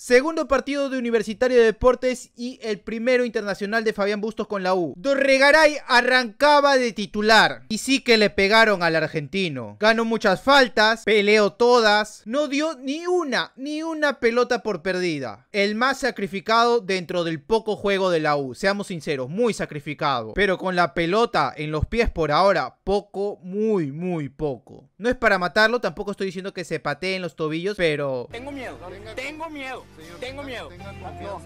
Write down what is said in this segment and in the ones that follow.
Segundo partido de Universitario de Deportes y el primero internacional de Fabián Bustos con la U. Dorregaray arrancaba de titular y sí que le pegaron al argentino. Ganó muchas faltas, peleó todas, no dio ni una, ni una pelota por perdida. El más sacrificado dentro del poco juego de la U, seamos sinceros, muy sacrificado. Pero con la pelota en los pies por ahora, poco, muy, muy poco. No es para matarlo, tampoco estoy diciendo que se pateen los tobillos, pero... Tengo miedo, tengo miedo tengo miedo.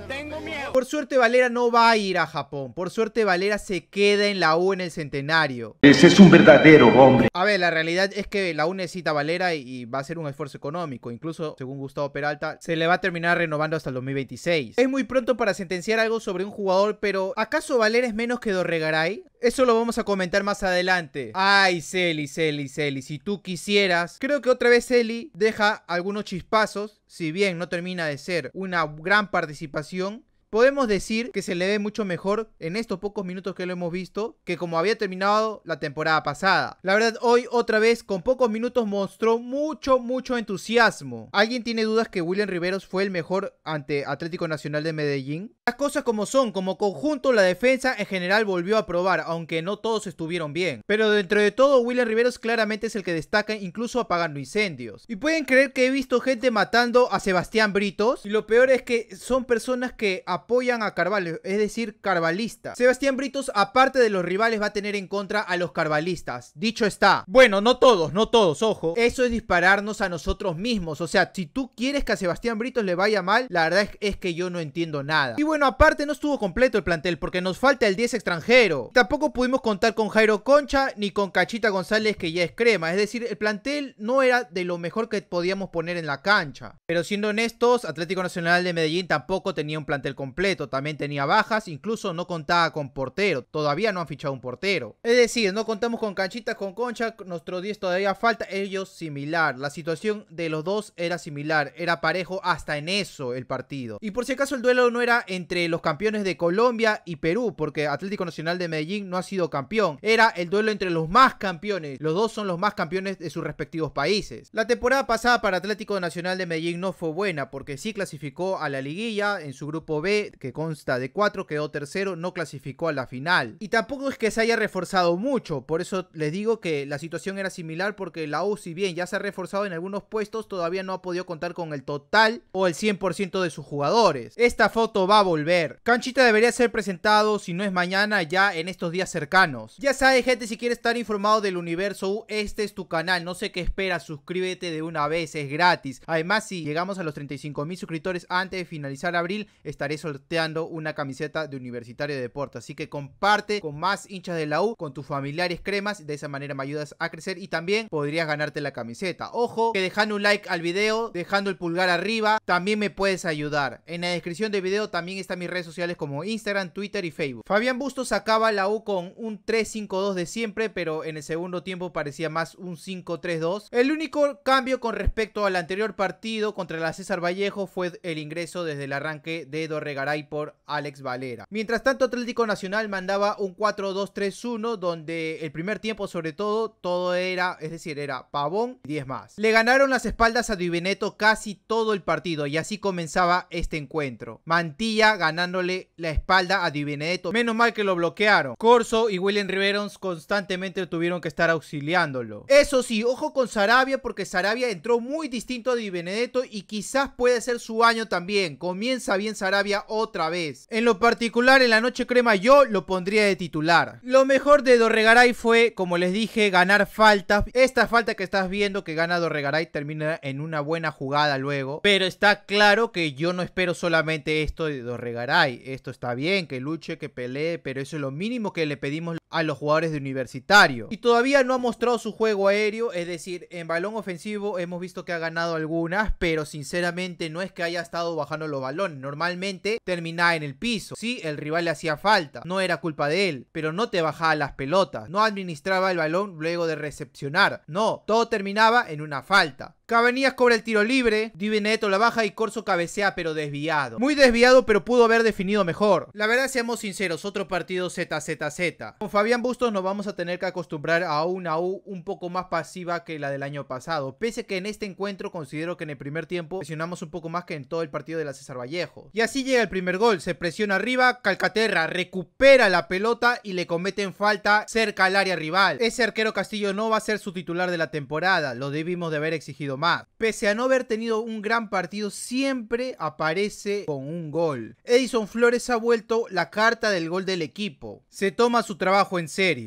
tengo miedo. Por suerte Valera no va a ir a Japón. Por suerte Valera se queda en la U en el centenario. Ese es un verdadero hombre. A ver, la realidad es que la U necesita Valera y va a ser un esfuerzo económico. Incluso, según Gustavo Peralta, se le va a terminar renovando hasta el 2026. Es muy pronto para sentenciar algo sobre un jugador, pero ¿acaso Valera es menos que Dorregaray? Eso lo vamos a comentar más adelante. Ay, Celi, Celi, Celi, si tú quisieras. Creo que otra vez Celi deja algunos chispazos si bien no termina de ser una gran participación, Podemos decir que se le ve mucho mejor en estos pocos minutos que lo hemos visto que como había terminado la temporada pasada. La verdad, hoy otra vez con pocos minutos mostró mucho, mucho entusiasmo. ¿Alguien tiene dudas que William Riveros fue el mejor ante Atlético Nacional de Medellín? Las cosas como son, como conjunto, la defensa en general volvió a probar, aunque no todos estuvieron bien. Pero dentro de todo, William Riveros claramente es el que destaca incluso apagando incendios. Y pueden creer que he visto gente matando a Sebastián Britos. Y lo peor es que son personas que apoyan a Carvalho, es decir, carvalistas. Sebastián Britos, aparte de los rivales, va a tener en contra a los carvalistas. Dicho está. Bueno, no todos, no todos, ojo. Eso es dispararnos a nosotros mismos. O sea, si tú quieres que a Sebastián Britos le vaya mal, la verdad es que yo no entiendo nada. Y bueno, aparte no estuvo completo el plantel porque nos falta el 10 extranjero. Tampoco pudimos contar con Jairo Concha ni con Cachita González que ya es crema. Es decir, el plantel no era de lo mejor que podíamos poner en la cancha. Pero siendo honestos, Atlético Nacional de Medellín tampoco tenía un plantel completo completo, también tenía bajas, incluso no contaba con portero, todavía no han fichado un portero. Es decir, no contamos con canchitas con concha, nuestro 10 todavía falta, ellos similar. La situación de los dos era similar, era parejo hasta en eso el partido. Y por si acaso el duelo no era entre los campeones de Colombia y Perú, porque Atlético Nacional de Medellín no ha sido campeón, era el duelo entre los más campeones. Los dos son los más campeones de sus respectivos países. La temporada pasada para Atlético Nacional de Medellín no fue buena porque sí clasificó a la liguilla en su grupo B que consta de 4, quedó tercero, no clasificó a la final. Y tampoco es que se haya reforzado mucho, por eso les digo que la situación era similar porque la U, si bien ya se ha reforzado en algunos puestos, todavía no ha podido contar con el total o el 100% de sus jugadores. Esta foto va a volver. Canchita debería ser presentado, si no es mañana, ya en estos días cercanos. Ya sabes, gente, si quieres estar informado del universo U, este es tu canal. No sé qué esperas, suscríbete de una vez, es gratis. Además, si llegamos a los 35 mil suscriptores antes de finalizar abril, estaré sorteando una camiseta de Universitario de deporte, Así que comparte con más hinchas de la U, con tus familiares cremas. De esa manera me ayudas a crecer y también podrías ganarte la camiseta. Ojo, que dejando un like al video, dejando el pulgar arriba, también me puedes ayudar. En la descripción del video también están mis redes sociales como Instagram, Twitter y Facebook. Fabián Bustos sacaba la U con un 3-5-2 de siempre, pero en el segundo tiempo parecía más un 5-3-2. El único cambio con respecto al anterior partido contra la César Vallejo fue el ingreso desde el arranque de Dorrego Garay por Alex Valera. Mientras tanto, Atlético Nacional mandaba un 4-2-3-1 donde el primer tiempo sobre todo, todo era, es decir, era Pavón 10 más. Le ganaron las espaldas a Divineto casi todo el partido y así comenzaba este encuentro. Mantilla ganándole la espalda a Benedetto. Menos mal que lo bloquearon. Corso y William Riverons constantemente tuvieron que estar auxiliándolo. Eso sí, ojo con Sarabia porque Sarabia entró muy distinto a Di Benedetto y quizás puede ser su año también. Comienza bien Sarabia otra vez. En lo particular, en la noche crema yo lo pondría de titular. Lo mejor de Dorregaray fue, como les dije, ganar faltas. Esta falta que estás viendo que gana Dorregaray termina en una buena jugada luego. Pero está claro que yo no espero solamente esto de Dorregaray. Esto está bien, que luche, que pelee, pero eso es lo mínimo que le pedimos a los jugadores de universitario. Y todavía no ha mostrado su juego aéreo, es decir, en balón ofensivo hemos visto que ha ganado algunas, pero sinceramente no es que haya estado bajando los balones. Normalmente terminaba en el piso. Sí, el rival le hacía falta, no era culpa de él, pero no te bajaba las pelotas, no administraba el balón luego de recepcionar. No, todo terminaba en una falta. Cabanillas cobra el tiro libre, Di la baja y Corso cabecea pero desviado. Muy desviado pero pudo haber definido mejor. La verdad seamos sinceros, otro partido ZZZ. Con habían Bustos nos vamos a tener que acostumbrar a una U un poco más pasiva que la del año pasado, pese que en este encuentro considero que en el primer tiempo presionamos un poco más que en todo el partido de la César Vallejo. Y así llega el primer gol, se presiona arriba, Calcaterra recupera la pelota y le cometen falta cerca al área rival. Ese arquero Castillo no va a ser su titular de la temporada, lo debimos de haber exigido más. Pese a no haber tenido un gran partido, siempre aparece con un gol. Edison Flores ha vuelto la carta del gol del equipo. Se toma su trabajo en serio.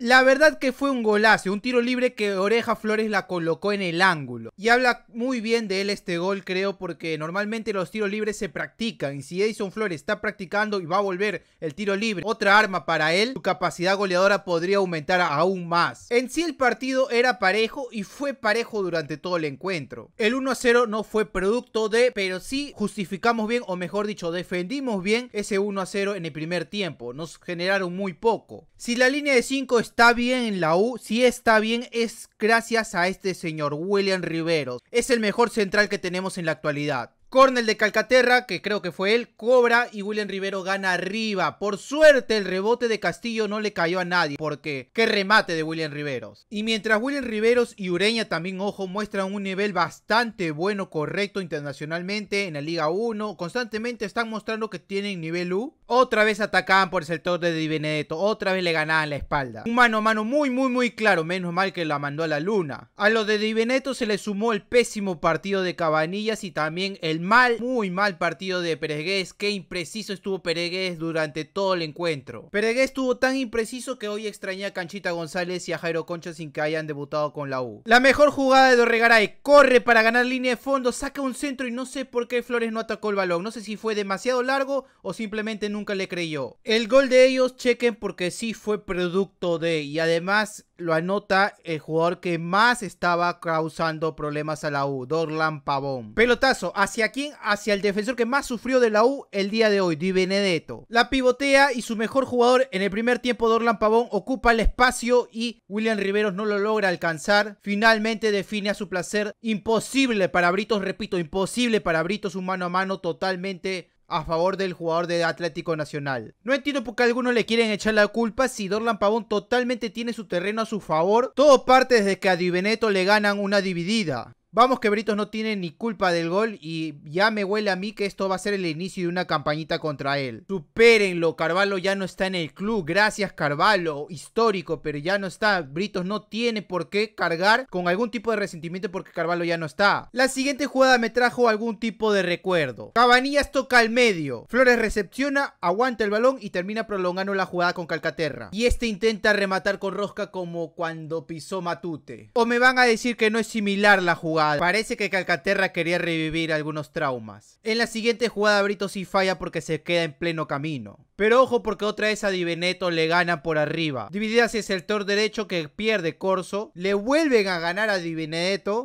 La verdad que fue un golazo, un tiro libre que Oreja Flores la colocó en el ángulo. Y habla muy bien de él este gol, creo, porque normalmente los tiros libres se practican. Y si Edison Flores está practicando y va a volver el tiro libre, otra arma para él, su capacidad goleadora podría aumentar aún más. En sí el partido era parejo y fue parejo durante todo el encuentro. El 1-0 no fue producto de, pero sí justificamos bien, o mejor dicho, defendimos bien ese 1-0 en el primer tiempo. Nos generaron muy poco. Si la línea de 5 es está bien en la U, si está bien es gracias a este señor William Riveros. Es el mejor central que tenemos en la actualidad. Cornel de Calcaterra, que creo que fue él, cobra y William Rivero gana arriba. Por suerte el rebote de Castillo no le cayó a nadie, porque qué remate de William Riveros. Y mientras William Riveros y Ureña también, ojo, muestran un nivel bastante bueno, correcto internacionalmente en la Liga 1, constantemente están mostrando que tienen nivel U. Otra vez atacaban por el sector de Di Benedetto, otra vez le ganaban la espalda. Un mano a mano muy muy muy claro, menos mal que la mandó a la luna. A lo de Di Benedetto se le sumó el pésimo partido de Cabanillas y también el mal, muy mal partido de Peregués. Qué impreciso estuvo Peregués durante todo el encuentro. Peregués estuvo tan impreciso que hoy extrañé a Canchita González y a Jairo Concha sin que hayan debutado con la U. La mejor jugada de Dorregaray. Corre para ganar línea de fondo, saca un centro y no sé por qué Flores no atacó el balón. No sé si fue demasiado largo o simplemente nunca le creyó. El gol de ellos, chequen porque sí fue producto de... Y además lo anota el jugador que más estaba causando problemas a la U, Dorlan Pavón. Pelotazo, ¿hacia quién? Hacia el defensor que más sufrió de la U el día de hoy, Di Benedetto. La pivotea y su mejor jugador en el primer tiempo, Dorlan Pavón, ocupa el espacio y William Riveros no lo logra alcanzar. Finalmente define a su placer, imposible para Britos, repito, imposible para Britos, un mano a mano totalmente a favor del jugador de Atlético Nacional. No entiendo por qué algunos le quieren echar la culpa si Dorlan Pavón totalmente tiene su terreno a su favor. Todo parte desde que a Di le ganan una dividida. Vamos que Britos no tiene ni culpa del gol y ya me huele a mí que esto va a ser el inicio de una campañita contra él. Supérenlo, Carvalho ya no está en el club. Gracias Carvalho, histórico, pero ya no está. Britos no tiene por qué cargar con algún tipo de resentimiento porque Carvalho ya no está. La siguiente jugada me trajo algún tipo de recuerdo. Cabanillas toca al medio. Flores recepciona, aguanta el balón y termina prolongando la jugada con Calcaterra. Y este intenta rematar con Rosca como cuando pisó Matute. O me van a decir que no es similar la jugada. Parece que Calcaterra quería revivir algunos traumas. En la siguiente jugada Brito sí falla porque se queda en pleno camino. Pero ojo porque otra vez a Di le gana por arriba. Dividida hacia el sector derecho que pierde Corso. Le vuelven a ganar a Di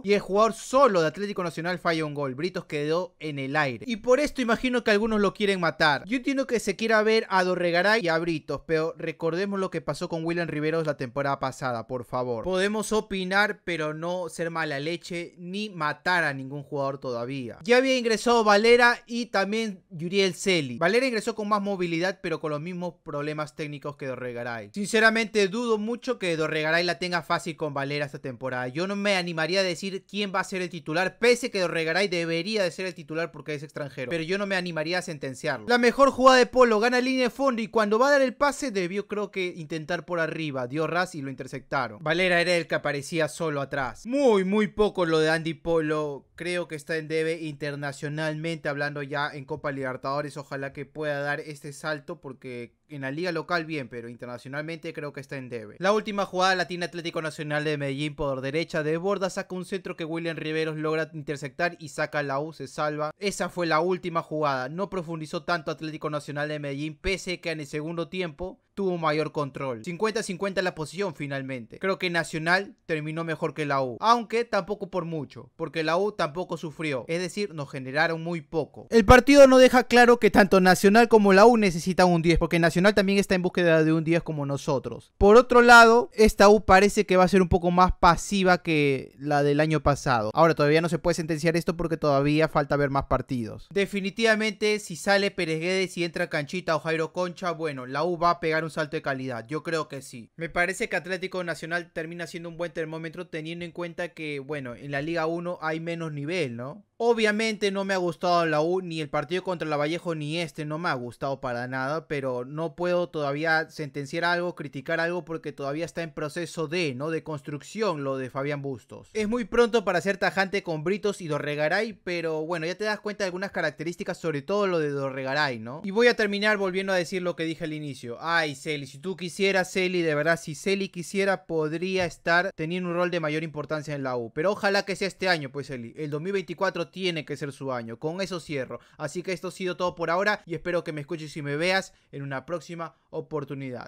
Y el jugador solo de Atlético Nacional falla un gol. Britos quedó en el aire. Y por esto imagino que algunos lo quieren matar. Yo entiendo que se quiera ver a Dorregaray y a Britos. Pero recordemos lo que pasó con William Riveros la temporada pasada, por favor. Podemos opinar, pero no ser mala leche ni matar a ningún jugador todavía. Ya había ingresado Valera y también Yuriel Celi. Valera ingresó con más movilidad, pero con los mismos problemas técnicos que Dorregaray. Sinceramente dudo mucho que Dorregaray la tenga fácil con Valera esta temporada. Yo no me animaría a decir quién va a ser el titular, pese que Dorregaray debería de ser el titular porque es extranjero. Pero yo no me animaría a sentenciarlo. La mejor jugada de Polo, gana línea de fondo y cuando va a dar el pase debió creo que intentar por arriba. Dio ras y lo interceptaron. Valera era el que aparecía solo atrás. Muy, muy poco lo de Andy Polo creo que está en debe internacionalmente, hablando ya en Copa Libertadores. Ojalá que pueda dar este salto porque en la liga local bien, pero internacionalmente creo que está en debe. La última jugada la tiene Atlético Nacional de Medellín por derecha de Borda saca un centro que William Riveros logra interceptar y saca la U, se salva. Esa fue la última jugada. No profundizó tanto Atlético Nacional de Medellín pese que en el segundo tiempo tuvo mayor control. 50-50 la posición finalmente. Creo que Nacional terminó mejor que la U, aunque tampoco por mucho, porque la U tampoco sufrió, es decir, nos generaron muy poco. El partido no deja claro que tanto Nacional como la U necesitan un 10, porque Nacional también está en búsqueda de un 10 como nosotros. Por otro lado, esta U parece que va a ser un poco más pasiva que la del año pasado. Ahora todavía no se puede sentenciar esto porque todavía falta ver más partidos. Definitivamente si sale Pérez Guedes y entra Canchita o Jairo Concha, bueno, la U va a pegar un salto de calidad. Yo creo que sí. Me parece que Atlético Nacional termina siendo un buen termómetro teniendo en cuenta que, bueno, en la Liga 1 hay menos nivel, ¿no? Obviamente no me ha gustado la U, ni el partido contra la Vallejo, ni este, no me ha gustado para nada, pero no puedo todavía sentenciar algo, criticar algo, porque todavía está en proceso de, ¿no? De construcción lo de Fabián Bustos. Es muy pronto para ser tajante con Britos y Dorregaray, pero bueno, ya te das cuenta de algunas características, sobre todo lo de Dorregaray, ¿no? Y voy a terminar volviendo a decir lo que dije al inicio. Ay, Celi, si tú quisieras, Celi, de verdad, si Celi quisiera, podría estar teniendo un rol de mayor importancia en la U, pero ojalá que sea este año, pues Celi. El 2024 tiene que ser su año. Con eso cierro. Así que esto ha sido todo por ahora y espero que me escuches y me veas en una próxima oportunidad.